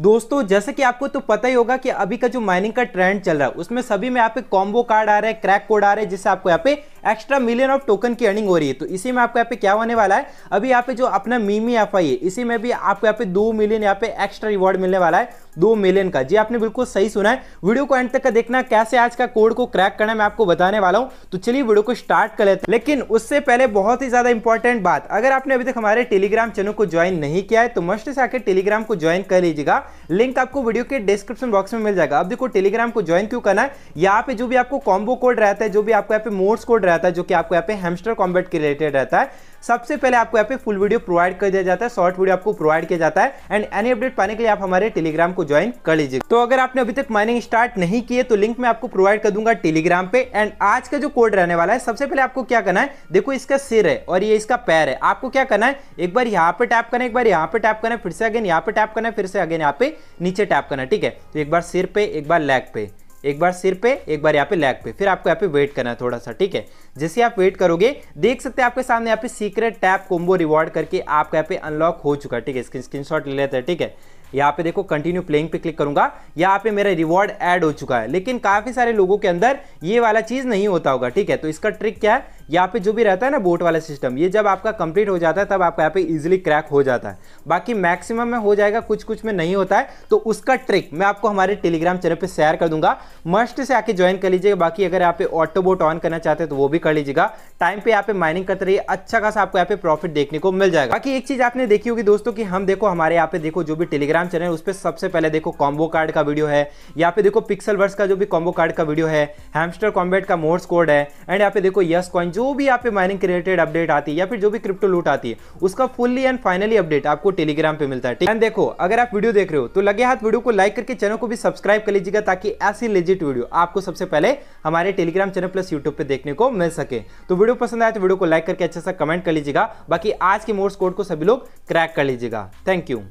दोस्तों जैसे कि आपको तो पता ही होगा कि अभी का जो माइनिंग का ट्रेंड चल रहा है उसमें सभी में यहाँ पे कॉम्बो कार्ड आ रहा है क्रैक कोड आ रहा है जिससे आपको यहाँ पे एक्स्ट्रा मिलियन ऑफ टोकन की अर्निंग हो रही है तो इसी में आपको यहाँ पे क्या होने वाला है अभी यहाँ पे जो अपना मीमी एफ आई है इसी में भी आपको यहाँ पे दो मिलियन यहाँ पे एक्स्ट्रा रिवॉर्ड मिलने वाला है दो मिलियन का जी आपने बिल्कुल सही सुना है वीडियो को एंड तक का देखना कैसे आज का कोड को क्रैक करना मैं आपको बताने वाला हूँ तो चलिए वीडियो को स्टार्ट कर लेते हैं लेकिन उससे पहले बहुत ही ज्यादा इंपॉर्टेंट बात अगर आपने अभी तक हमारे टेलीग्राम चैनल को ज्वाइन नहीं किया है तो मस्ट से आकर टेलीग्राम को ज्वाइन कर लीजिएगा लिंक आपको वीडियो के डिस्क्रिप्शन बॉक्स में मिल जाएगा अब देखो टेलीग्राम को ज्वाइन क्यों करना है यहाँ पे जो भी आपको कॉम्बो कोड रहता है जो भी आपको यहाँ पे मोड्स कोड रहता रहता है जो कि आपको यहाँ पे हेमस्टर कॉम्बेट के रिलेटेड रहता है सबसे पहले आपको यहाँ पे फुल वीडियो प्रोवाइड कर दिया जाता है शॉर्ट वीडियो आपको प्रोवाइड किया जाता है एंड एनी अपडेट पाने के लिए आप हमारे टेलीग्राम को ज्वाइन कर लीजिए तो अगर आपने अभी तक माइनिंग स्टार्ट नहीं किए तो लिंक मैं आपको प्रोवाइड कर दूंगा टेलीग्राम पे एंड आज का जो कोड रहने वाला है सबसे पहले आपको क्या करना है देखो इसका सिर है और ये इसका पैर है आपको क्या करना है एक बार यहाँ पे टैप करना है एक बार यहाँ पे टैप करना है फिर से अगेन यहाँ पे टैप करना है फिर से अगेन यहाँ पे नीचे टैप करना है ठीक है तो एक बार सिर पे एक बार लेग पे एक बार सिर पे एक बार यहाँ पे लैग पे फिर आपको यहाँ पे वेट करना है थोड़ा सा ठीक है जैसे आप वेट करोगे देख सकते हैं आपके सामने यहाँ पे सीक्रेट टैप कोम्बो रिवॉर्ड करके आपका यहाँ पे अनलॉक हो चुका है ठीक है स्क्रीन शॉट ले लेते हैं ठीक है यहाँ पे देखो कंटिन्यू प्लेइंग पे क्लिक करूंगा यहाँ पे मेरा रिवॉर्ड ऐड हो चुका है लेकिन काफ़ी सारे लोगों के अंदर ये वाला चीज़ नहीं होता होगा ठीक है तो इसका ट्रिक क्या है यहाँ पे जो भी रहता है ना बोट वाला सिस्टम ये जब आपका कंप्लीट हो जाता है तब आपका यहाँ पे इजिली क्रैक हो जाता है बाकी मैक्सिमम में हो जाएगा कुछ कुछ में नहीं होता है तो उसका ट्रिक मैं आपको हमारे टेलीग्राम चैनल पर शेयर कर दूंगा मस्ट से आके ज्वाइन कर लीजिएगा बाकी अगर यहाँ पे बोट ऑन करना चाहते हैं तो वो भी कर लीजिएगा टाइम पे यहाँ पे माइनिंग करते रहिए अच्छा खासा आपको यहाँ पे प्रॉफिट देखने को मिल जाएगा बाकी एक चीज आपने देखी होगी दोस्तों की हम देखो हमारे यहाँ पे देखो जो भी टेलीग्राम चैनल उस पर सबसे पहले देखो कॉम्बो कार्ड का वीडियो है यहाँ पे देखो पिक्सल वर्स का जो भी कॉम्बो कार्ड का वीडियो है हेमस्टर कॉम्बेट का मोर्स कोड है एंड यहाँ पे देखो यस कॉइन जो भी यहाँ पे माइनिंग रिलेटेड अपडेट आती है या फिर जो भी क्रिप्टो लूट आती है उसका फुल्ली एंड फाइनली अपडेट आपको टेलीग्राम पे मिलता है एंड देखो अगर आप वीडियो देख रहे हो तो लगे हाथ वीडियो को लाइक करके चैनल को भी सब्सक्राइब कर लीजिएगा ताकि ऐसी लेजिट वीडियो आपको सबसे पहले हमारे टेलीग्राम चैनल प्लस यूट्यूब पर देखने को मिल सके तो वीडियो पसंद आए तो वीडियो को लाइक करके अच्छा सा कमेंट कर लीजिएगा बाकी आज के मोर्स कोड को सभी लोग क्रैक कर लीजिएगा थैंक यू